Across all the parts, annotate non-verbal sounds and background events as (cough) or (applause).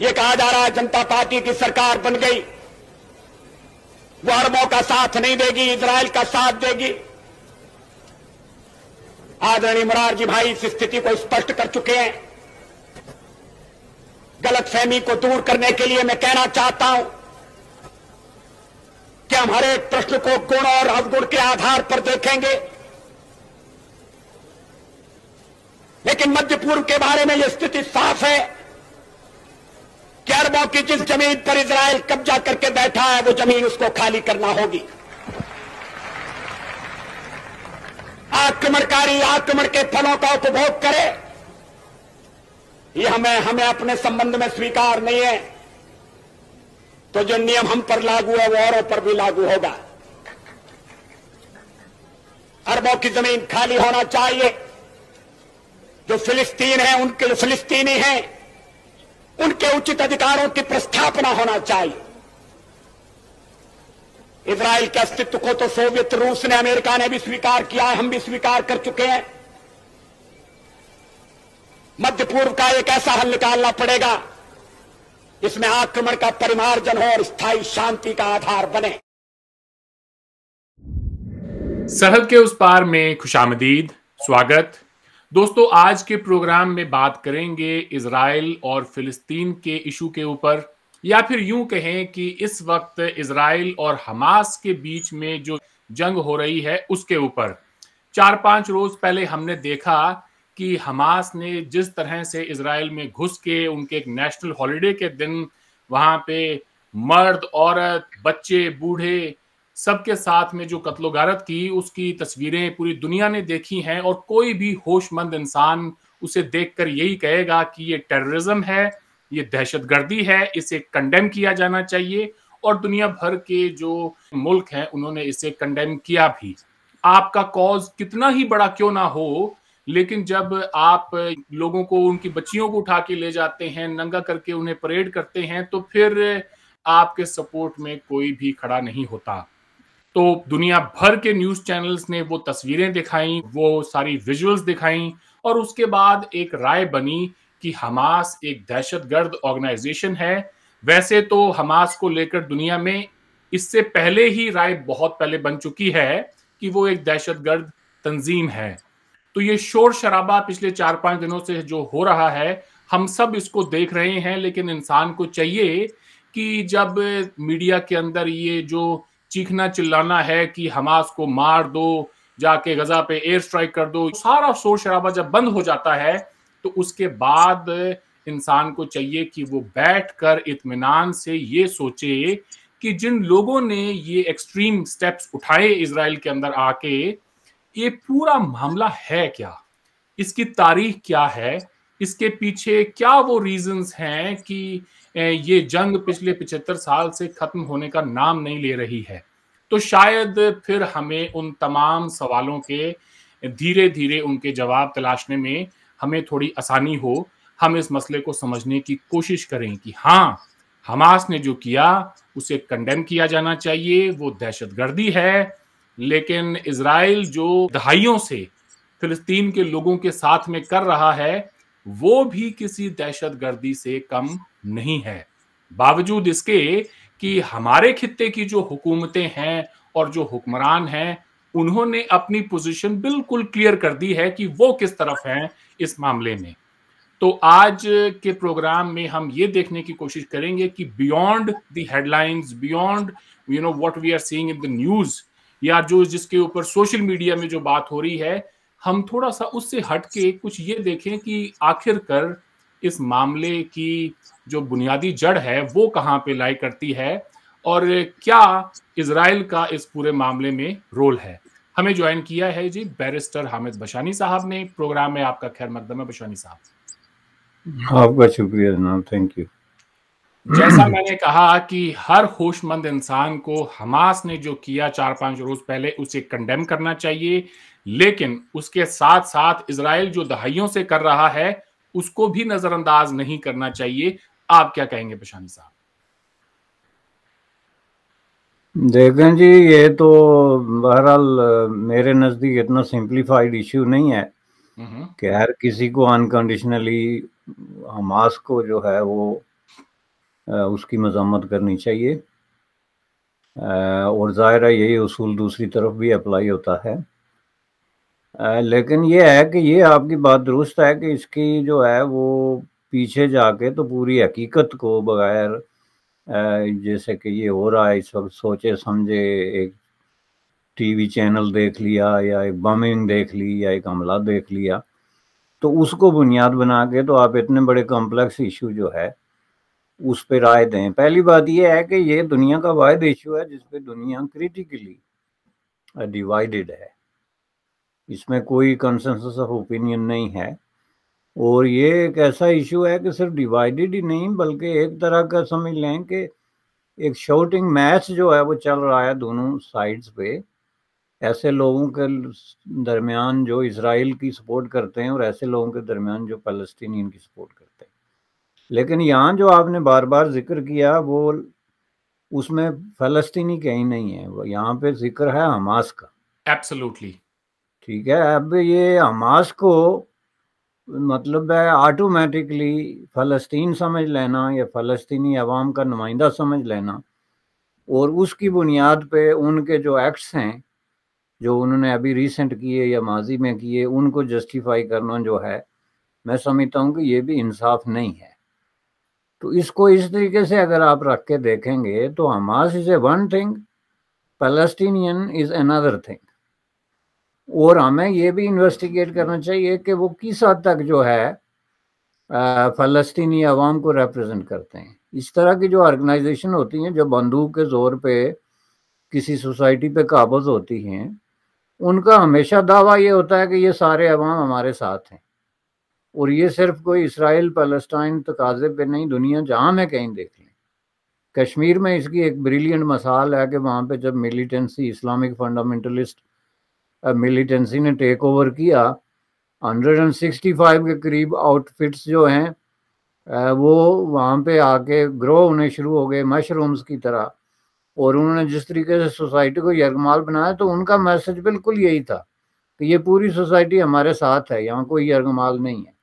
ये कहा जा रहा है जनता पार्टी की सरकार बन गई वो अरबों का साथ नहीं देगी इसराइल का साथ देगी आदरणीय जी भाई इस स्थिति को स्पष्ट कर चुके हैं गलतफहमी को दूर करने के लिए मैं कहना चाहता हूं कि हम हर एक प्रश्न को गुण और अवगुण के आधार पर देखेंगे लेकिन मध्य पूर्व के बारे में यह स्थिति साफ है कि अरबों की जिस जमीन पर इसराइल कब्जा करके बैठा है वो जमीन उसको खाली करना होगी आक्रमणकारी आक्रमण के फलों का उपभोग करे ये हमें हमें अपने संबंध में स्वीकार नहीं है तो जो नियम हम पर लागू है वो औरों पर भी लागू होगा अरबों की जमीन खाली होना चाहिए जो फिलिस्तीन है उनके जो फिलिस्तीनी हैं उनके उचित अधिकारों की प्रस्थापना होना चाहिए इसराइल के अस्तित्व को तो सोवियत रूस ने अमेरिका ने भी स्वीकार किया है हम भी स्वीकार कर चुके हैं मध्य पूर्व का एक ऐसा हल निकालना पड़ेगा इसमें आक्रमण का परिमार्जन हो और स्थायी शांति का आधार बने सरहद के उस पार में खुशामदीद स्वागत दोस्तों आज के प्रोग्राम में बात करेंगे इसराइल और फिलिस्तीन के इशू के ऊपर या फिर यूं कहें कि इस वक्त इसराइल और हमास के बीच में जो जंग हो रही है उसके ऊपर चार पांच रोज पहले हमने देखा कि हमास ने जिस तरह से इसराइल में घुस के उनके एक नेशनल हॉलीडे के दिन वहां पे मर्द औरत बच्चे बूढ़े सबके साथ में जो कत्लो गारत की उसकी तस्वीरें पूरी दुनिया ने देखी हैं और कोई भी होशमंद इंसान उसे देखकर यही कहेगा कि ये टेररिज्म है ये दहशतगर्दी है इसे कंडेम किया जाना चाहिए और दुनिया भर के जो मुल्क हैं उन्होंने इसे कंडेम किया भी आपका कॉज कितना ही बड़ा क्यों ना हो लेकिन जब आप लोगों को उनकी बच्चियों को उठा के ले जाते हैं नंगा करके उन्हें परेड करते हैं तो फिर आपके सपोर्ट में कोई भी खड़ा नहीं होता तो दुनिया भर के न्यूज चैनल्स ने वो तस्वीरें दिखाई वो सारी विजुअल्स दिखाई और उसके बाद एक राय बनी कि हमास एक दहशतगर्द ऑर्गेनाइजेशन है वैसे तो हमास को लेकर दुनिया में इससे पहले ही राय बहुत पहले बन चुकी है कि वो एक दहशतगर्द तंजीम है तो ये शोर शराबा पिछले चार पांच दिनों से जो हो रहा है हम सब इसको देख रहे हैं लेकिन इंसान को चाहिए कि जब मीडिया के अंदर ये जो चीखना चिल्लाना है कि हमास को मार दो जाके गजा पे एयर स्ट्राइक कर दो सारा शोर शराबा जब बंद हो जाता है तो उसके बाद इंसान को चाहिए कि वो बैठ कर इतमान से ये सोचे कि जिन लोगों ने ये एक्सट्रीम स्टेप्स उठाए इसराइल के अंदर आके ये पूरा मामला है क्या इसकी तारीख क्या है इसके पीछे क्या वो रीजंस हैं कि ये जंग पिछले पिचहत्तर साल से खत्म होने का नाम नहीं ले रही है तो शायद फिर हमें उन तमाम सवालों के धीरे धीरे उनके जवाब तलाशने में हमें थोड़ी आसानी हो हम इस मसले को समझने की कोशिश करें कि हाँ हमास ने जो किया उसे कंडेम किया जाना चाहिए वो दहशतगर्दी है लेकिन इसराइल जो दहाइयों से फिलिस्तीन के लोगों के साथ में कर रहा है वो भी किसी दहशत गर्दी से कम नहीं है बावजूद इसके कि हमारे खित्ते की जो हुकूमतें हैं और जो हुक्मरान हैं उन्होंने अपनी पोजीशन बिल्कुल क्लियर कर दी है कि वो किस तरफ हैं इस मामले में तो आज के प्रोग्राम में हम ये देखने की कोशिश करेंगे कि beyond the headlines beyond you know what we are seeing in the news या जो जिसके ऊपर सोशल मीडिया में जो बात हो रही है हम थोड़ा सा उससे हट के कुछ ये देखें कि आखिरकार इस मामले की जो बुनियादी जड़ है वो कहाँ पे लाई करती है और क्या इसराइल का इस पूरे मामले में रोल है हमें ज्वाइन किया है जी बैरिस्टर हामिद बशानी साहब ने प्रोग्राम में आपका खैर मकदम है बशानी साहब आपका शुक्रिया जनाब थैंक यू जैसा मैंने कहा कि हर होशमंद इंसान को हमास ने जो किया चार पांच रोज पहले उसे कंडेम करना चाहिए लेकिन उसके साथ साथ इसराइल जो दहाइयों से कर रहा है उसको भी नजरअंदाज नहीं करना चाहिए आप क्या कहेंगे पेशानी साहब देखें जी ये तो बहरहाल मेरे नज़दीक इतना सिंप्लीफाइड इशू नहीं है हम्म, हम्म। कि हर किसी को अनकंडीशनली हमास को जो है वो उसकी मजम्मत करनी चाहिए और ज़ाहिर है यही असूल दूसरी तरफ भी अप्लाई होता है लेकिन ये है कि ये आपकी बात दुरुस्त है कि इसकी जो है वो पीछे जाके तो पूरी हकीकत को बगैर जैसे कि ये हो रहा है इस वक्त सोचे समझे एक टीवी चैनल देख लिया या एक बमिंग देख ली या एक हमला देख लिया तो उसको बुनियाद बना के तो आप इतने बड़े कॉम्प्लेक्स इशू जो है उस पर राय दें पहली बात यह है कि ये दुनिया का वाद इशू है जिसपे दुनिया क्रिटिकली डिवाइडेड है इसमें कोई कंसेंसस ऑफ ओपिनियन नहीं है और ये एक ऐसा इशू है कि सिर्फ डिवाइडेड ही नहीं बल्कि एक तरह का समझ लें कि एक शॉटिंग मैच जो है वो चल रहा है दोनों साइड्स पे ऐसे लोगों के दरमियान जो इसराइल की सपोर्ट करते हैं और ऐसे लोगों के दरमियान जो फलस्तीन की सपोर्ट करते हैं लेकिन यहाँ जो आपने बार बार जिक्र किया वो उसमें फलस्तीनी कहीं नहीं है यहाँ पे जिक्र है हमास का एब्सोल्युटली ठीक है अब ये हमास को मतलब है ऑटोमेटिकली फ़लस्तीन समझ लेना या फ़लस्तीनी अवाम का नुमाइंदा समझ लेना और उसकी बुनियाद पे उनके जो एक्ट्स हैं जो उन्होंने अभी रिसेंट किए या माजी में किए उनको जस्टिफाई करना जो है मैं समझता हूँ कि ये भी इंसाफ नहीं है तो इसको इस तरीके से अगर आप रख के देखेंगे तो Hamas is a one thing Palestinian is another thing और हमें ये भी इन्वेस्टिगेट करना चाहिए कि वो किस हद तक जो है फ़लस्तनी आवाम को रिप्रेजेंट करते हैं इस तरह की जो ऑर्गेनाइजेशन होती हैं जो बंदूक के ज़ोर पे किसी सोसाइटी पे काबज होती हैं उनका हमेशा दावा ये होता है कि ये सारे अवाम हमारे साथ हैं और ये सिर्फ कोई इसराइल पैलेस्टाइन तकाजे पे नहीं दुनिया जहाँ में कहीं देख लें कश्मीर में इसकी एक ब्रिलियंट मसाल है कि वहाँ पे जब मिलिटेंसी इस्लामिक फंडामेंटलिस्ट मिलिटेंसी ने टेक ओवर किया 165 के करीब आउटफिट्स जो हैं वो वहाँ पे आके ग्रो होने शुरू हो गए मशरूम्स की तरह और उन्होंने जिस तरीके से सोसाइटी को यरगमाल बनाया तो उनका मैसेज बिल्कुल यही था कि ये पूरी सोसाइटी हमारे साथ है यहाँ कोई यरगमाल नहीं है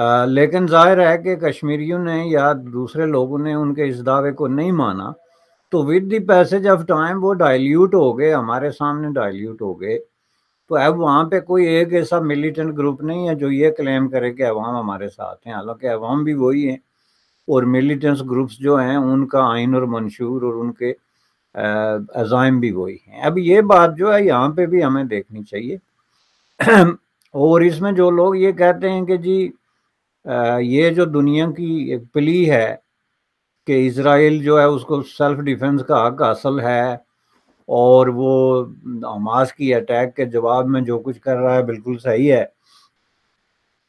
आ, लेकिन जाहिर है कि कश्मीरियों ने या दूसरे लोगों ने उनके इस दावे को नहीं माना तो with the passage of time वो डाइल्यूट हो गए हमारे सामने डाइल्यूट हो गए तो अब वहाँ पे कोई एक ऐसा मिलिटेंट ग्रुप नहीं है जो ये क्लेम करे कि अवाम हमारे साथ हैं हालांकि अवाम भी वही हैं और मिलिटेंट्स ग्रुप्स जो हैं उनका आइन और मंशूर और उनके अजाइम भी वही हैं अब ये बात जो है यहाँ पे भी हमें देखनी चाहिए और इसमें जो लोग ये कहते हैं कि जी ये जो दुनिया की पली है कि इसराइल जो है उसको सेल्फ डिफेंस का हक हासिल है और वो हमास की अटैक के जवाब में जो कुछ कर रहा है बिल्कुल सही है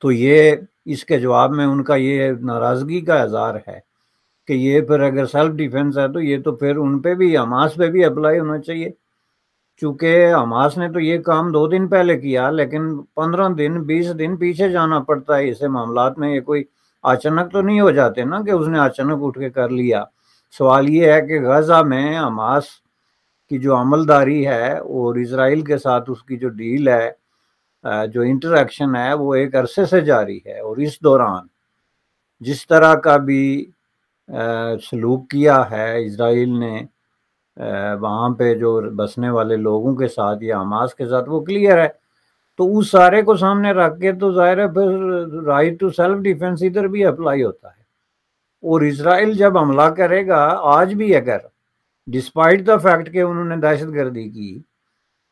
तो ये इसके जवाब में उनका ये नाराज़गी का इजहार है कि ये फिर अगर सेल्फ डिफेंस है तो ये तो फिर उन पर भी हमास पे भी अप्लाई होना चाहिए चूँकि हमास ने तो ये काम दो दिन पहले किया लेकिन पंद्रह दिन बीस दिन पीछे जाना पड़ता है इसे मामला में ये कोई अचानक तो नहीं हो जाते ना कि उसने अचानक उठ के कर लिया सवाल ये है कि गजा में हमास की जो अमलदारी है और इसराइल के साथ उसकी जो डील है जो इंटरेक्शन है वो एक अरसे से जारी है और इस दौरान जिस तरह का भी सलूक किया है इसराइल ने वहाँ पे जो बसने वाले लोगों के साथ या हमास के साथ वो क्लियर है तो उस सारे को सामने रख के तो जाहिर है फिर राइट टू सेल्फ डिफेंस इधर भी अप्लाई होता है और इसराइल जब हमला करेगा आज भी अगर डिस्पाइट द फैक्ट के उन्होंने दहशत गर्दी की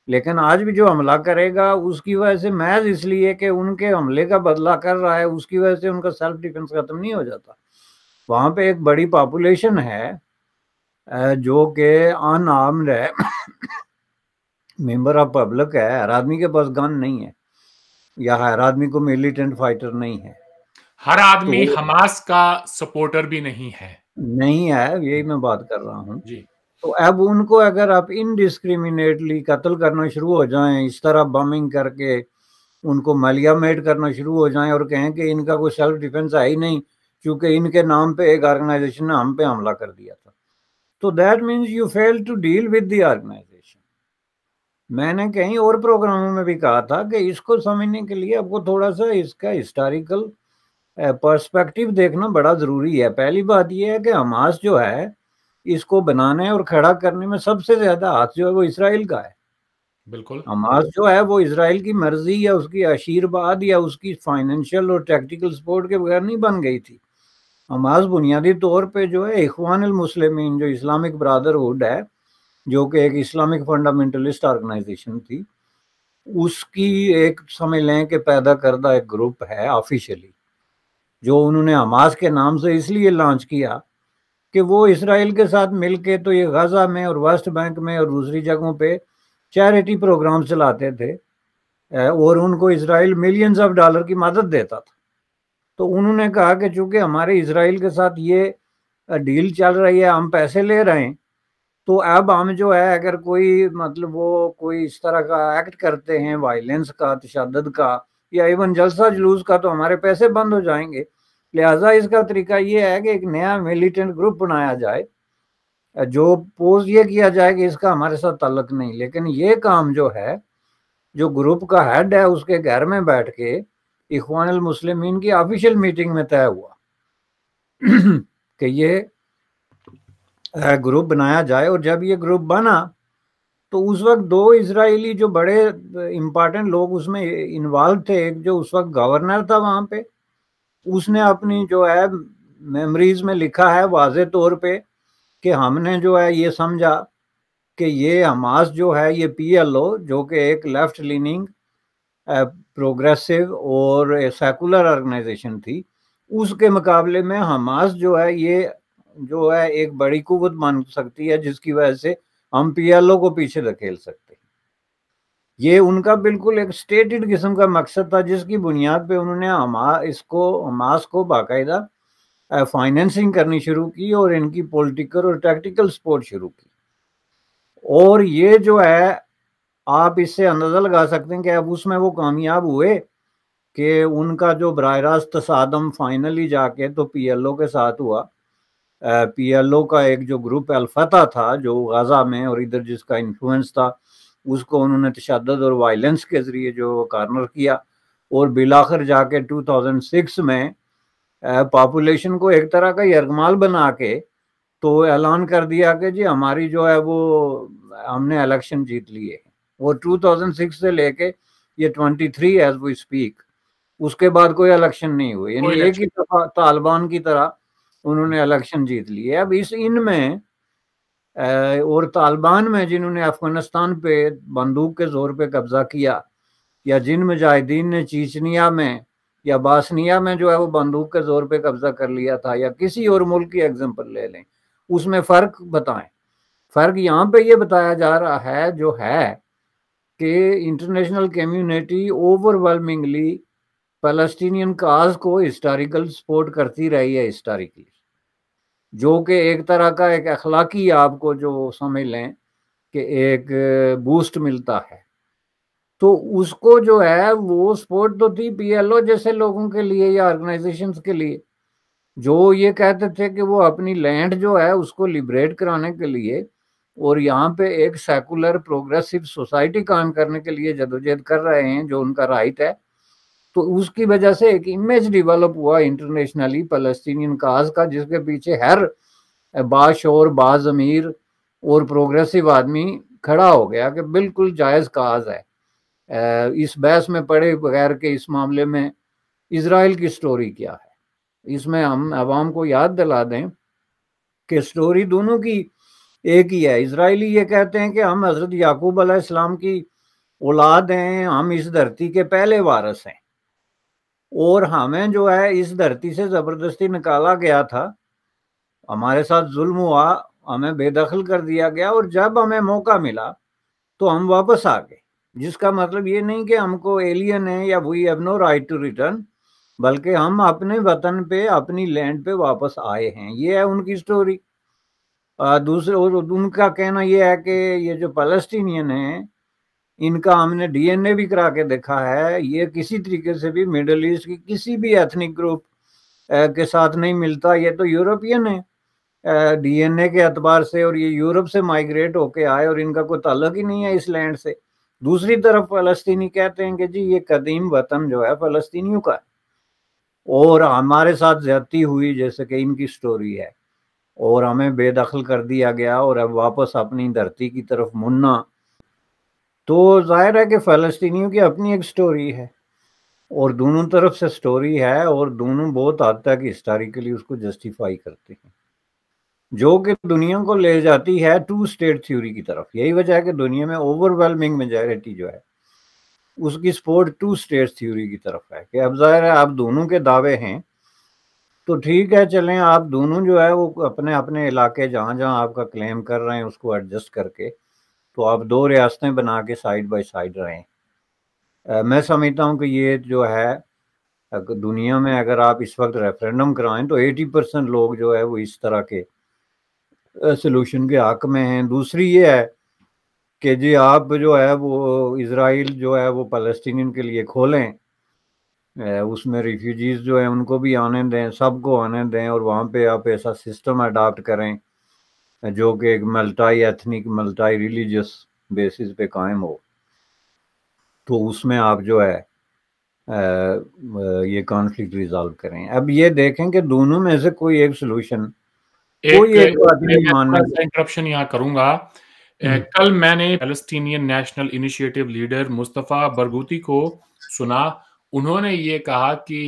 लेकिन आज भी जो हमला करेगा उसकी वजह से महज इसलिए कि उनके हमले का बदला कर रहा है उसकी वजह से उनका सेल्फ डिफेंस खत्म नहीं हो जाता वहाँ पे एक बड़ी पॉपुलेशन है जो कि अनआर्म्ड है मेंबर ऑफ पब्लिक है हर आदमी के पास गन नहीं है या हर आदमी को मिलिटेंट फाइटर नहीं है हर आदमी तो, हमास का सपोर्टर भी नहीं है नहीं है यही मैं बात कर रहा हूँ तो अब उनको अगर आप इनडिस्क्रिमिनेटली कत्ल करना शुरू हो जाए इस तरह बमिंग करके उनको मलियामेट करना शुरू हो जाए और कहें कि इनका कोई सेल्फ डिफेंस है ही नहीं क्योंकि इनके नाम पे एक ऑर्गेनाइजेशन ने हम पे हमला कर दिया था तो that means you fail to deal with the organisation मैंने कहीं और प्रोग्रामों में भी कहा था कि इसको समझने के लिए आपको थोड़ा सा इसका हिस्टोरिकल पर्सपेक्टिव देखना बड़ा ज़रूरी है पहली बात यह है कि हमास जो है इसको बनाने और खड़ा करने में सबसे ज़्यादा हाथ जो है वो इसराइल का है बिल्कुल हमास जो है वो इसराइल की मर्जी या उसकी आशीर्वाद या उसकी फाइनेंशियल और टेक्टिकल सपोर्ट के बगैर नहीं बन गई थी हमास बुनियादी तौर पे जो है इखवान मुस्लिम जो इस्लामिक ब्रादरहुड है जो कि एक इस्लामिक फंडामेंटलिस्ट ऑर्गेनाइजेशन थी उसकी एक समझ लें कि पैदा करदा एक ग्रुप है ऑफिशियली जो उन्होंने हमास के नाम से इसलिए लॉन्च किया कि वो इसराइल के साथ मिलके तो ये गज़ा में और वेस्ट बैंक में और दूसरी जगहों पे चैरिटी प्रोग्राम चलाते थे और उनको इसराइल मिलियंस ऑफ डॉलर की मदद देता था तो उन्होंने कहा कि चूंकि हमारे इसराइल के साथ ये डील चल रही है हम पैसे ले रहे हैं तो अब हम जो है अगर कोई मतलब वो कोई इस तरह का एक्ट करते हैं वायलेंस का तशद का या इवन जलसा जुलूस का तो हमारे पैसे बंद हो जाएंगे लिहाजा इसका तरीका ये है कि एक नया मिलिटेंट ग्रुप बनाया जाए जो पोज ये किया जाए कि इसका हमारे साथ तल्लक नहीं लेकिन ये काम जो है जो ग्रुप का हेड है उसके घर में बैठ के इखवान मुस्लिम की ऑफिशियल मीटिंग में तय हुआ (clears throat) कि ये ग्रुप बनाया जाए और जब ये ग्रुप बना तो उस वक्त दो इसराइली जो बड़े इम्पॉर्टेंट लोग उसमें इन्वॉल्व थे एक जो उस वक्त गवर्नर था वहाँ पे उसने अपनी जो है मेमोरीज में लिखा है वाज तौर पे कि हमने जो है ये समझा कि ये हमास जो है ये पीएलओ जो कि एक लेफ्ट लीनिंग प्रोग्रेसिव और सेकुलर ऑर्गेनाइजेशन थी उसके मुकाबले में हमास जो है ये जो है एक बड़ी कुवत मान सकती है जिसकी वजह से हम पीएलओ को पीछे धकेल सकते हैं ये उनका बिल्कुल एक स्टेटेड किस्म का मकसद था जिसकी बुनियाद पे उन्होंने हमा इसको हमास को बाकायदा फाइनेंसिंग करनी शुरू की और इनकी पॉलिटिकल और टैक्टिकल सपोर्ट शुरू की और ये जो है आप इससे अंदाज़ा लगा सकते हैं कि अब उसमें वो कामयाब हुए कि उनका जो बर रास्त तसादम फाइनली जाके तो पीएलओ के साथ हुआ पीएलओ का एक जो ग्रुप अलफता था जो गाजा में और इधर जिसका इन्फ्लुएंस था उसको उन्होंने तशद और वायलेंस के ज़रिए जो कॉर्नर किया और बिलाखर जाके 2006 में पॉपुलेशन को एक तरह का यरगमाल बना के तो ऐलान कर दिया कि जी हमारी जो है वो हमने इलेक्शन जीत लिए वो 2006 से लेके ये 23 एज वी स्पीक उसके बाद कोई इलेक्शन नहीं हुई यानी एक ही दफा तालिबान की तरह उन्होंने इलेक्शन जीत लिए अब इस इनमें और तालिबान में जिन्होंने अफगानिस्तान पे बंदूक के जोर पे कब्जा किया या जिन मुजाहिदीन ने चीचनिया में या बासनिया में जो है वो बंदूक के जोर पे कब्जा कर लिया था या किसी और मुल्क की एग्जाम्पल ले लें उसमें फ़र्क बताएं फ़र्क यहाँ पे ये बताया जा रहा है जो है कि international community overwhelmingly Palestinian cause को हिस्टोरिकल सपोर्ट करती रही है हिस्टोरिकली जो कि एक तरह का एक अखलाकी आपको जो समझ लें कि एक बूस्ट मिलता है तो उसको जो है वो सपोर्ट तो थी पीएलओ जैसे लोगों के लिए या ऑर्गेनाइजेशंस के लिए जो ये कहते थे कि वो अपनी लैंड जो है उसको लिबरेट कराने के लिए और यहाँ पे एक सेकुलर प्रोग्रेसिव सोसाइटी कायम करने के लिए जदोजहद कर रहे हैं जो उनका राइट है तो उसकी वजह से एक इमेज डेवलप हुआ इंटरनेशनली फलस्तीनियन काज का जिसके पीछे हर बाशोर बाज अमीर और प्रोग्रेसिव आदमी खड़ा हो गया कि बिल्कुल जायज़ काज है इस बहस में पड़े बगैर के इस मामले में इसराइल की स्टोरी क्या है इसमें हम आवाम को याद दिला दें कि स्टोरी दोनों की एक ही है इसराइली ये कहते हैं कि हम हज़रत याकूब अलैहिस्सलाम की औलाद हैं हम इस धरती के पहले वारस हैं और हमें जो है इस धरती से ज़बरदस्ती निकाला गया था हमारे साथ जुल्म हुआ हमें बेदखल कर दिया गया और जब हमें मौका मिला तो हम वापस आ गए जिसका मतलब ये नहीं कि हमको एलियन है या we have no right to return बल्कि हम अपने वतन पे अपनी लैंड पे वापस आए हैं ये है उनकी स्टोरी दूसरे उनका कहना यह है कि ये जो पैलेस्टीनियन हैं इनका हमने डीएनए भी करा के देखा है ये किसी तरीके से भी मिडल ईस्ट की किसी भी एथनिक ग्रुप के साथ नहीं मिलता ये तो यूरोपियन है डीएनए के अतबार से और ये यूरोप से माइग्रेट होके आए और इनका कोई ताल्लुक ही नहीं है इस लैंड से दूसरी तरफ फलस्तीनी कहते हैं कि जी ये कदीम वतन जो है फलस्तीनियों का और हमारे साथ ज्यादती हुई जैसे कि इनकी स्टोरी है और हमें बेदखल कर दिया गया और अब वापस अपनी धरती की तरफ मुन्ना तो जाहिर है कि फ़लस्तियों की अपनी एक स्टोरी है और दोनों तरफ से स्टोरी है और दोनों बहुत हद तक हिस्टोरिकली उसको जस्टिफाई करते हैं जो कि दुनिया को ले जाती है टू स्टेट थ्योरी की तरफ यही वजह है कि दुनिया में ओवरवेलमिंग मेजॉरिटी जो है उसकी सपोर्ट टू स्टेट थ्योरी की तरफ है कि अब जाहिर है आप दोनों के दावे हैं तो ठीक है चलें आप दोनों जो है वो अपने अपने इलाके जहाँ जहाँ आपका क्लेम कर रहे हैं उसको एडजस्ट करके तो आप दो रियासतें बना के साइड बाई साइड रहें मैं समझता हूँ कि ये जो है दुनिया में अगर आप इस वक्त रेफरेंडम कराएं तो 80 परसेंट लोग जो है वो इस तरह के सोल्यूशन के हक में हैं दूसरी ये है कि जी आप जो है वो इसराइल जो है वो फलस्तिन के लिए खोलें उसमें रिफ्यूजीज़ जो है उनको भी आने दें सबको आने दें और वहाँ पे आप ऐसा सिस्टम अडाप्ट करें जो कि एक multi ethnic multi religious basis पे कायम हो तो उसमें आप जो है ये कॉन्फ्लिक्ट रिजॉल्व करें अब ये देखें कि दोनों में से कोई एक सोल्यूशन कोई इंटरप्शन यहाँ करूंगा हम्म। कल मैंने Palestinian national initiative leader Mustafa Barghouti को सुना उन्होंने ये कहा कि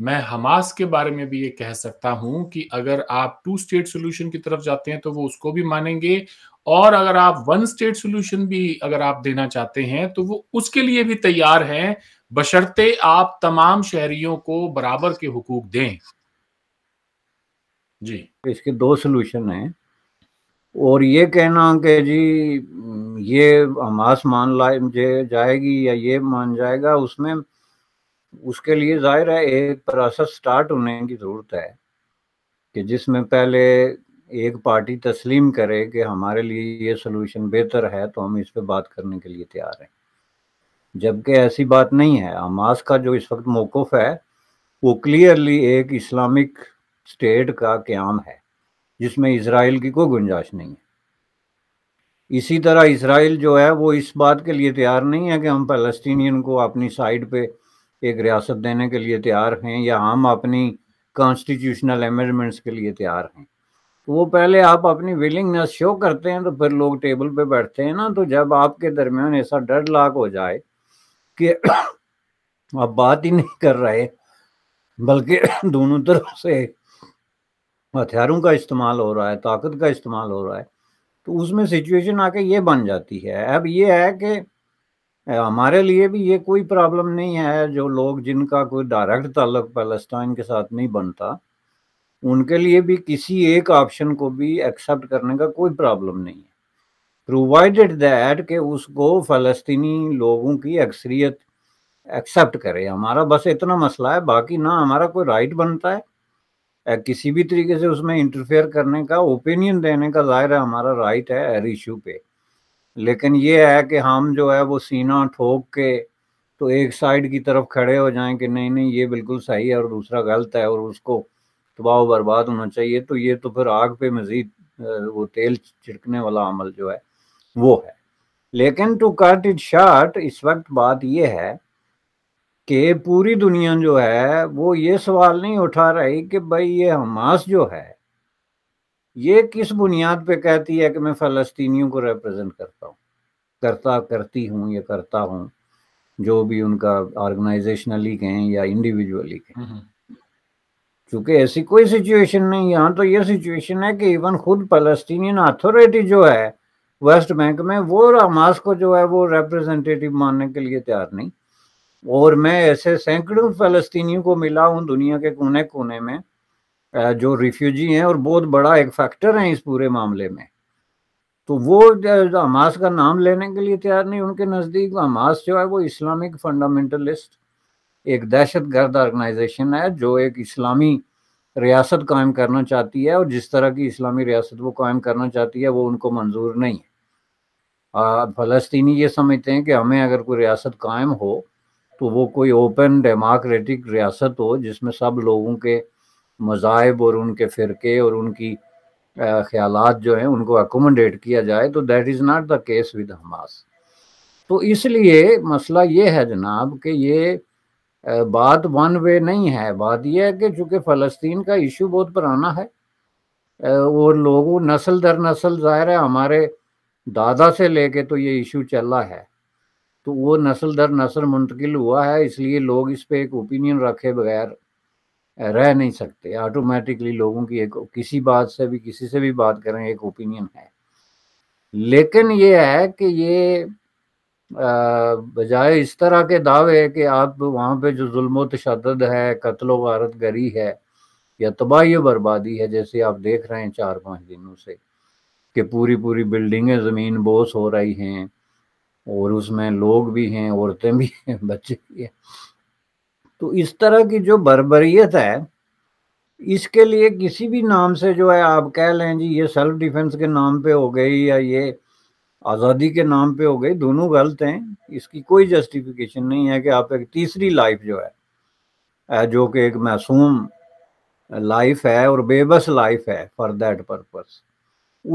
मैं हमास के बारे में भी ये कह सकता हूं कि अगर आप टू स्टेट सोल्यूशन की तरफ जाते हैं तो वो उसको भी मानेंगे और अगर आप वन स्टेट सोल्यूशन भी अगर आप देना चाहते हैं तो वो उसके लिए भी तैयार हैं बशर्ते आप तमाम शहरियों को बराबर के हुकूक दें जी इसके दो सोल्यूशन हैं और ये कहना कि जी ये हमास मान ला जाएगी या ये मान जाएगा उसमें उसके लिए जाहिर है एक प्रोसेस स्टार्ट होने की ज़रूरत है कि जिसमें पहले एक पार्टी तस्लीम करे कि हमारे लिए ये सोल्यूशन बेहतर है तो हम इस पर बात करने के लिए तैयार हैं जबकि ऐसी बात नहीं है हमास का जो इस वक्त मौक़ है वो क्लियरली एक इस्लामिक स्टेट का क्याम है जिसमें इसराइल की कोई गुंजाइश नहीं है इसी तरह इसराइल जो है वो इस बात के लिए तैयार नहीं है कि हम फलस्तनी को अपनी साइड पर एक रियासत देने के लिए तैयार हैं या हम अपनी कॉन्स्टिट्यूशनल अमेंडमेंट्स के लिए तैयार हैं तो वो पहले आप अपनी विलिंगनेस शो करते हैं तो फिर लोग टेबल पे बैठते हैं ना तो जब आपके दरमियान ऐसा डर लाक हो जाए कि (coughs) आप बात ही नहीं कर रहे बल्कि (coughs) दोनों तरफ से हथियारों का इस्तेमाल हो रहा है ताकत का इस्तेमाल हो रहा है तो उसमें सिचुएशन आके ये बन जाती है अब ये है कि हमारे लिए भी ये कोई प्रॉब्लम नहीं है जो लोग जिनका कोई डायरेक्ट ताल्लुक पैलेस्टाइन के साथ नहीं बनता उनके लिए भी किसी एक ऑप्शन को भी एक्सेप्ट करने का कोई प्रॉब्लम नहीं है प्रोवाइडेड दैट कि उसको फ़लस्तनी लोगों की अक्सरियत एक्सेप्ट करे हमारा बस इतना मसला है बाकी ना हमारा कोई राइट बनता है किसी भी तरीके से उसमें इंटरफेयर करने का ओपिनियन देने का जाहिर है हमारा राइट है हर इशू पे लेकिन ये है कि हम जो है वो सीना ठोक के तो एक साइड की तरफ खड़े हो जाएं कि नहीं नहीं ये बिल्कुल सही है और दूसरा गलत है और उसको तबाह बर्बाद होना चाहिए तो ये तो फिर आग पे मज़ीद वो तेल छिड़कने वाला अमल जो है वो है लेकिन टू कट इट शार्ट इस वक्त बात यह है कि पूरी दुनिया जो है वो ये सवाल नहीं उठा रही कि भाई ये हमास जो है ये किस बुनियाद पे कहती है कि मैं फ़लस्तीनियों को रिप्रेजेंट करता हूँ करता करती हूँ या करता हूँ जो भी उनका ऑर्गेनाइजेशनली कहें या इंडिविजुअली कहें क्योंकि हम्म, हम्म। ऐसी कोई सिचुएशन नहीं यहाँ तो ये सिचुएशन है कि इवन खुद फलस्तीनियन अथॉरिटी जो है वेस्ट बैंक में वो हमास को जो है वो रिप्रेजेंटेटिव मानने के लिए तैयार नहीं और मैं ऐसे सैकड़ों फलस्तीनियों को मिला हूँ दुनिया के कोने कोने में जो रिफ्यूजी हैं और बहुत बड़ा एक फैक्टर है इस पूरे मामले में तो वो हमास का नाम लेने के लिए तैयार नहीं उनके नज़दीक हमास जो है वो इस्लामिक फंडामेंटलिस्ट एक दहशत गर्द ऑर्गेनाइजेशन है जो एक इस्लामी रियासत कायम करना चाहती है और जिस तरह की इस्लामी रियासत वो कायम करना चाहती है वो उनको मंजूर नहीं है फलस्तनी ये समझते हैं कि हमें अगर कोई रियासत कायम हो तो वो कोई ओपन डेमोक्रेटिक रियासत हो जिसमें सब लोगों के मज़ाहब और उनके फ़िरके और उनकी ख्याल जो हैं उनको अकोमोडेट किया जाए तो that is not the case with Hamas तो इसलिए मसला ये है जनाब कि ये बात वन वे नहीं है बात यह है कि चूंकि फ़लस्तीन का इशू बहुत पुराना है और लोगों नस्ल दर नस्ल ज़ाहिर है हमारे दादा से लेके तो ये इशू चला है तो वो नस्ल दर नस्ल मुंतकिल हुआ है इसलिए लोग इस पर एक ओपिनियन रखे बगैर रह नहीं सकते ऑटोमेटिकली लोगों की एक किसी बात से भी किसी से भी बात करें एक ओपिनियन है लेकिन ये है कि ये बजाय इस तरह के दावे है कि आप वहाँ पे जो जुल्म तशद है कत्लो वारत गरी है या तबाही बर्बादी है जैसे आप देख रहे हैं चार पाँच दिनों से कि पूरी पूरी बिल्डिंगें ज़मीन बोस हो रही हैं और उसमें लोग भी हैं औरतें भी हैं (laughs) बच्चे भी हैं तो इस तरह की जो बरबरीत है इसके लिए किसी भी नाम से जो है आप कह लें जी ये सेल्फ डिफेंस के नाम पे हो गई या ये आज़ादी के नाम पे हो गई दोनों गलत हैं इसकी कोई जस्टिफिकेशन नहीं है कि आप एक तीसरी लाइफ जो है जो कि एक मासूम लाइफ है और बेबस लाइफ है फॉर दैट पर्पस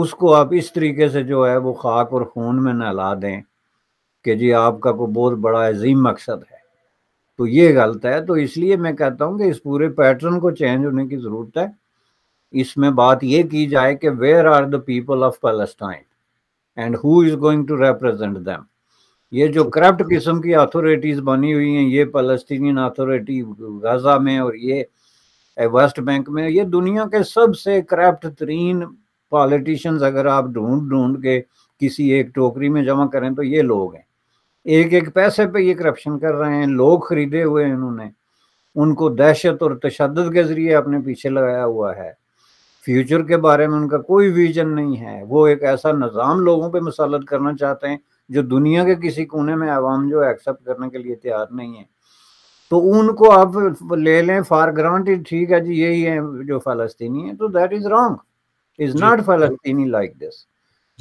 उसको आप इस तरीके से जो है वो खाक और खून में नहला दें कि जी आपका कोई बहुत बड़ा अजीम मकसद है तो ये गलत है तो इसलिए मैं कहता हूँ कि इस पूरे पैटर्न को चेंज होने की जरूरत है इसमें बात यह की जाए कि where are the people of Palestine and who is going to represent them ये जो करप्ट किस्म की अथॉरिटीज बनी हुई हैं ये फलस्तीनियन अथॉरिटी गाजा में और ये वेस्ट बैंक में ये दुनिया के सबसे करप्ट तरीन पॉलिटिशियंस अगर आप ढूंढ ढूंढ के किसी एक टोकरी में जमा करें तो ये लोग हैं एक एक पैसे पे ये करप्शन कर रहे हैं लोग खरीदे हुए हैं उन्होंने उनको दहशत और तशद के ज़रिए अपने पीछे लगाया हुआ है फ्यूचर के बारे में उनका कोई विजन नहीं है वो एक ऐसा निज़ाम लोगों पे मुसलत करना चाहते हैं जो दुनिया के किसी कोने में आवाम जो एक्सेप्ट करने के लिए तैयार नहीं है तो उनको आप ले लें फॉर ग्रांटेड ठीक है जी यही है जो फलस्तीनी है तो that is wrong is not फलस्तीनी लाइक दिस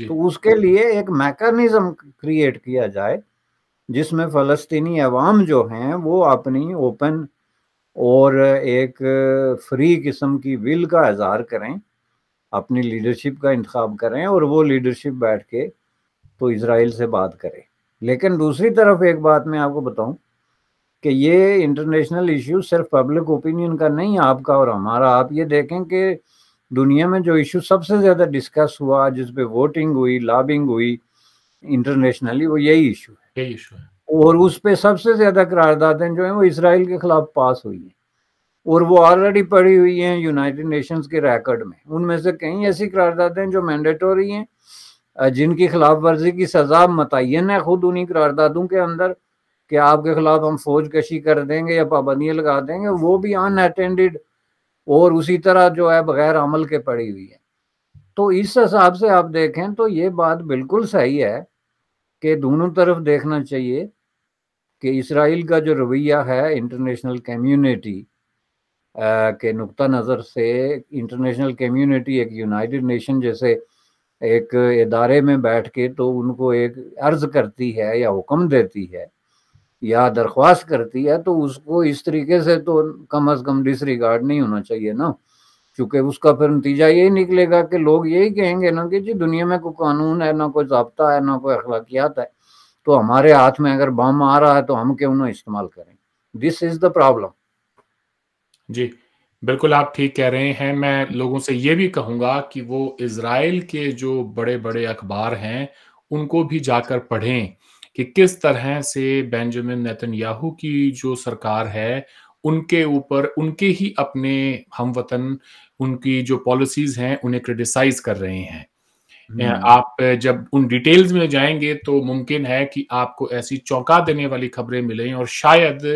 तो उसके लिए एक मैकेनिज़्म क्रिएट किया जाए जिसमें फ़लस्तीनी अवाम जो हैं वो अपनी ओपन और एक फ्री किस्म की विल का इजहार करें अपनी लीडरशिप का इंतब करें और वो लीडरशिप बैठ के तो इसराइल से बात करें लेकिन दूसरी तरफ एक बात मैं आपको बताऊं कि ये इंटरनेशनल इशू सिर्फ पब्लिक ओपिनियन का नहीं आपका और हमारा आप ये देखें कि दुनिया में जो इशू सबसे ज़्यादा डिस्कस हुआ जिस वोटिंग हुई लाबिंग हुई इंटरनेशनली वो यही इशू है इशू है और उस पर सबसे ज़्यादा करारदादें जो है वो इसराइल के ख़िलाफ़ पास हुई हैं और वो ऑलरेडी पड़ी हुई हैं यूनाइटेड नेशंस के रैकर्ड में उनमें से कई ऐसी करारदादें जो मैंडेटोरी हैं जिनकी खिलाफ वर्जी की सज़ा मतयन है ख़ुद उन्हीं करारदादों के अंदर कि आपके ख़िलाफ़ हम फौज कशी कर देंगे या पाबंदियां लगा देंगे वो भी अनअटेंडेड और उसी तरह जो है बग़ैर अमल के पड़ी हुई है तो इस हिसाब से आप देखें तो ये बात बिल्कुल सही है कि दोनों तरफ देखना चाहिए कि इसराइल का जो रवैया है इंटरनेशनल कम्युनिटी के नुक़ नज़र से इंटरनेशनल कम्युनिटी एक यूनाइटेड नेशन जैसे एक इदारे में बैठ के तो उनको एक अर्ज़ करती है या हुक्म देती है या दरख्वास्त करती है तो उसको इस तरीके से तो कम अज़ कम डिसरिगार्ड नहीं होना चाहिए ना क्योंकि उसका फिर नतीजा यही निकलेगा कि लोग यही कहेंगे ना कि जी दुनिया में कोई कानून है ना कोई जबता है ना कोई अखलाकियात है तो हमारे हाथ में अगर बम आ रहा है तो हम क्यों ना इस्तेमाल करें दिस इज द प्रॉब्लम जी बिल्कुल आप ठीक कह रहे हैं मैं लोगों से ये भी कहूंगा कि वो इसराइल के जो बड़े बड़े अखबार हैं उनको भी जाकर पढ़ें कि किस तरह से बेंजामिन नेतन्याहू की जो सरकार है उनके ऊपर उनके ही अपने हम वतन उनकी जो पॉलिसीज हैं उन्हें क्रिटिसाइज कर रहे हैं हम्म। आप जब उन डिटेल्स में जाएंगे तो मुमकिन है कि आपको ऐसी चौंका देने वाली खबरें मिलें और शायद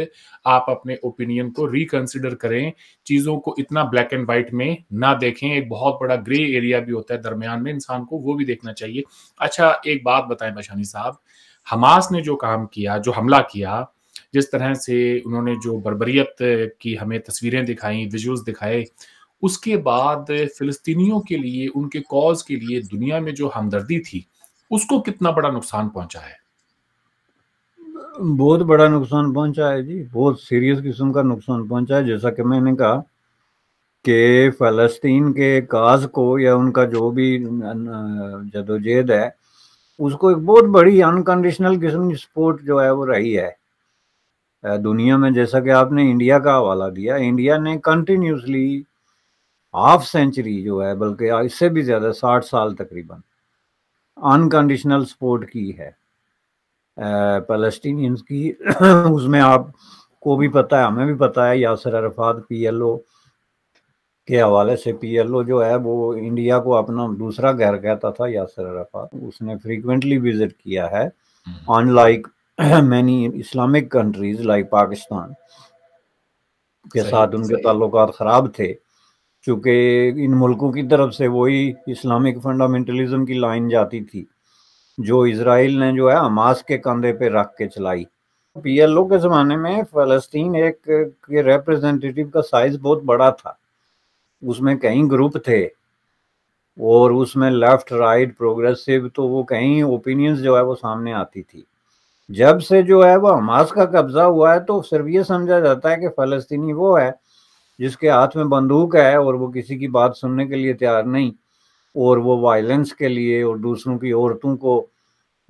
आप अपने ओपिनियन को रिकंसिडर करें चीज़ों को इतना ब्लैक एंड वाइट में ना देखें एक बहुत बड़ा ग्रे एरिया भी होता है दरमियान में इंसान को वो भी देखना चाहिए अच्छा एक बात बताएं बशानी साहब हमास ने जो काम किया जो हमला किया जिस तरह से उन्होंने जो बरबरीत की हमें तस्वीरें दिखाई विजुअल्स दिखाए उसके बाद फ़िलिस्तीनियों के लिए उनके कॉज के लिए दुनिया में जो हमदर्दी थी उसको कितना बड़ा नुकसान पहुंचा है बहुत बड़ा नुकसान पहुंचा है जी बहुत सीरियस किस्म का नुकसान पहुंचा है जैसा कि मैंने कहा कि फ़लस्तीन के काज को या उनका जो भी जदोजहद है उसको एक बहुत बड़ी अनकंडीशनल किस्म की सपोर्ट जो है वो रही है दुनिया में जैसा कि आपने इंडिया का हवाला दिया इंडिया ने कंटिन्यूसली हाफ सेंचुरी जो है बल्कि इससे भी ज़्यादा साठ साल तकरीबन अनकंडीशनल सपोर्ट की है फलस्टीनियंस की (clears throat) उसमें आप को भी पता है हमें भी पता है यासर अरफात पीएलओ के हवाले से पीएलओ जो है वो इंडिया को अपना दूसरा घर कहता था यासर अरफात उसने फ्रीक्वेंटली विजिट किया है hmm. Unlike (clears throat) many Islamic countries like Pakistan के साथ उनके ताल्लुक ख़राब थे चूंकि इन मुल्कों की तरफ से वही इस्लामिक फंडामेंटलिज्म की लाइन जाती थी जो इसराइल ने जो है हमास के कंधे पे रख के चलाई पी एल ओ के ज़माने में फ़लस्तीन एक के रिप्रेजेंटेटिव का साइज़ बहुत बड़ा था उसमें कई ग्रुप थे और उसमें लेफ़्ट राइट प्रोग्रेसिव तो वो कई ओपिनियंस जो है वो सामने आती थी जब से जो है वो हमास का कब्जा हुआ है तो सिर्फ ये समझा जाता है कि फलस्तीनी वो है जिसके हाथ में बंदूक है और वो किसी की बात सुनने के लिए तैयार नहीं और वो वायलेंस के लिए और दूसरों की औरतों को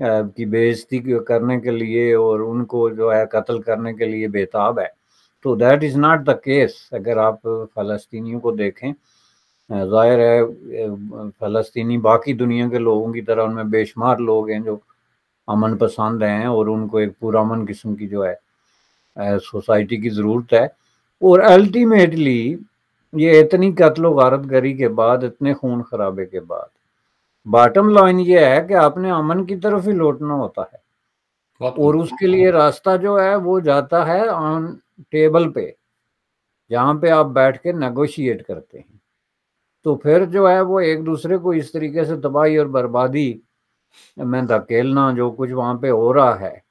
की बेइज्जती करने के लिए और उनको जो है कत्ल करने के लिए बेताब है तो that is not the case अगर आप फ़लस्तियों को देखें ज़ाहिर है फ़लस्तीनी बाकी दुनिया के लोगों की तरह उनमें बेशुमार लोग हैं जो अमन पसंद हैं और उनको एक अमन किस्म की जो है सोसाइटी की ज़रूरत है और अल्टीमेटली ये इतनी कत्लो गारत गरी के बाद इतने खून खराबे के बाद बॉटम लाइन ये है कि आपने अमन की तरफ ही लौटना होता है और उसके लिए रास्ता जो है वो जाता है ऑन टेबल पे जहाँ पे आप बैठ के नगोशिएट करते हैं तो फिर जो है वो एक दूसरे को इस तरीके से तबाही और बर्बादी में धकेलना जो कुछ वहाँ पे हो रहा है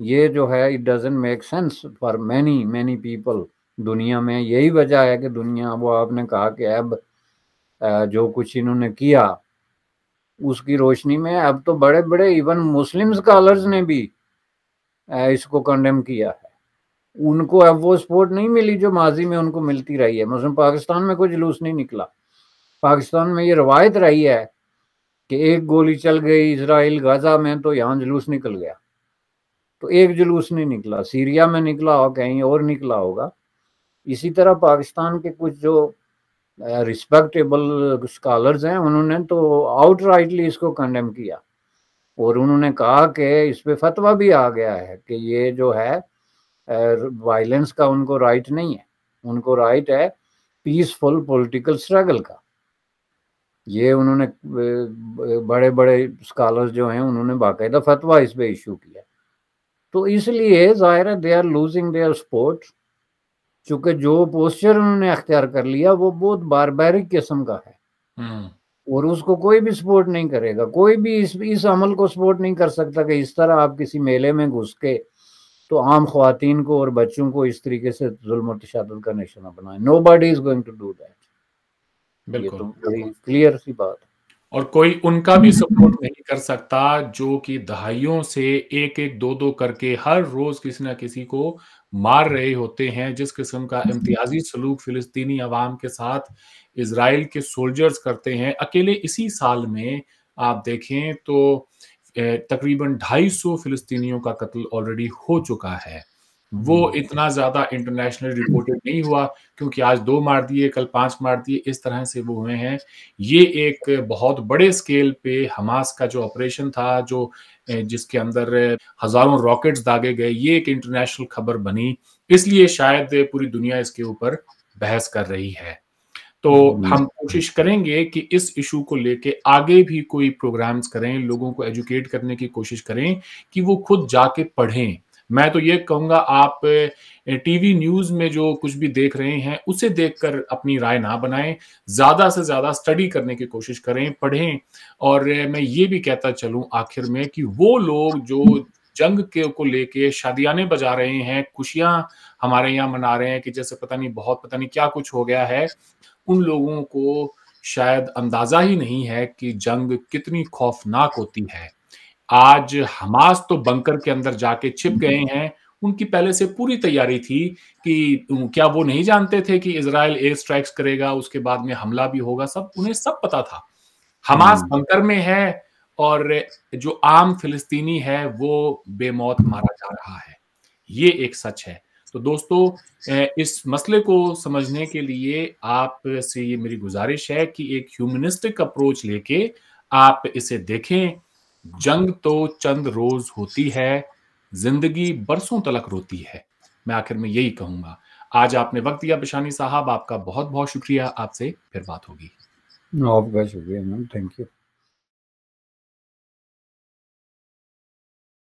ये जो है it doesn't make sense for many many people दुनिया में यही वजह है कि दुनिया वो आपने कहा कि अब जो कुछ इन्होंने किया उसकी रोशनी में अब तो बड़े बड़े इवन मुस्लिम स्कॉलर्स ने भी इसको कंडेम किया है उनको अब वो सपोर्ट नहीं मिली जो माजी में उनको मिलती रही है मुस्लिम पाकिस्तान में कोई जुलूस नहीं निकला पाकिस्तान में ये रवायत रही है कि एक गोली चल गई इसराइल गाजा में तो यहाँ जुलूस निकल गया तो एक जुलूस नहीं निकला सीरिया में निकला हो कहीं और निकला होगा इसी तरह पाकिस्तान के कुछ जो रिस्पेक्टेबल स्कॉलर्स हैं उन्होंने तो आउटराइटली इसको कंडेम किया और उन्होंने कहा कि इस पर फतवा भी आ गया है कि ये जो है वायलेंस का उनको राइट नहीं है उनको राइट है पीसफुल पॉलिटिकल स्ट्रगल का ये उन्होंने बड़े बड़े स्कॉलर्स जो हैं उन्होंने बाकायदा फतवा इस पर इशू किया तो इसलिए ज़ाहिर है they are losing their support चूंकि जो पोस्चर उन्होंने अख्तियार कर लिया वो बहुत बारबैरिक किस्म का है हम्म। और उसको कोई भी सपोर्ट नहीं करेगा कोई भी इस इस अमल को सपोर्ट नहीं कर सकता कि इस तरह आप किसी मेले में घुस के तो आम खुवान को और बच्चों को इस तरीके से जुल्म का निशाना बनाए nobody is going to do that बिल्कुल तो क्लियर सी बात और कोई उनका भी सपोर्ट नहीं कर सकता जो कि दहाइयों से एक एक दो दो करके हर रोज किसी ना किसी को मार रहे होते हैं जिस किस्म का इम्तियाजी सलूक फिलिस्तीनी अवाम के साथ इसराइल के सोल्जर्स करते हैं अकेले इसी साल में आप देखें तो तकरीबन 250 फिलिस्तीनियों का कत्ल ऑलरेडी हो चुका है वो हम्म। इतना ज्यादा इंटरनेशनल रिपोर्टेड नहीं हुआ क्योंकि आज दो मार दिए कल पांच मार दिए इस तरह से वो हुए हैं ये एक बहुत बड़े स्केल पे हमास का जो ऑपरेशन था जो जिसके अंदर हजारों रॉकेट्स दागे गए ये एक इंटरनेशनल खबर बनी इसलिए शायद पूरी दुनिया इसके ऊपर बहस कर रही है तो हम्म। हम कोशिश करेंगे कि इस इशू को लेके आगे भी कोई प्रोग्राम्स करें लोगों को एजुकेट करने की कोशिश करें कि वो खुद जाके पढ़ें मैं तो ये कहूंगा आप टीवी न्यूज में जो कुछ भी देख रहे हैं उसे देखकर अपनी राय ना बनाएं ज्यादा से ज्यादा स्टडी करने की कोशिश करें पढ़ें और मैं ये भी कहता चलूं आखिर में कि वो लोग जो जंग के को लेके शादियाने बजा रहे हैं खुशियां हमारे यहाँ मना रहे हैं कि जैसे पता नहीं बहुत पता नहीं क्या कुछ हो गया है उन लोगों को शायद अंदाजा ही नहीं है कि जंग कितनी खौफनाक होती है आज हमास तो बंकर के अंदर जाके छिप गए हैं उनकी पहले से पूरी तैयारी थी कि क्या वो नहीं जानते थे कि इसराइल एयर स्ट्राइक्स करेगा उसके बाद में हमला भी होगा सब उन्हें सब पता था हमास हम्म। बंकर में है और जो आम फिलिस्तीनी है वो बेमौत मारा जा रहा है ये एक सच है तो दोस्तों इस मसले को समझने के लिए आप से ये मेरी गुजारिश है कि एक ह्यूमनिस्टिक अप्रोच लेके आप इसे देखें जंग तो चंद रोज होती है जिंदगी बरसों तलक रोती है मैं आखिर में यही कहूंगा आज आपने वक्त दिया बिशानी साहब आपका बहुत बहुत शुक्रिया आपसे फिर बात होगी आपका शुक्रिया मैम थैंक यू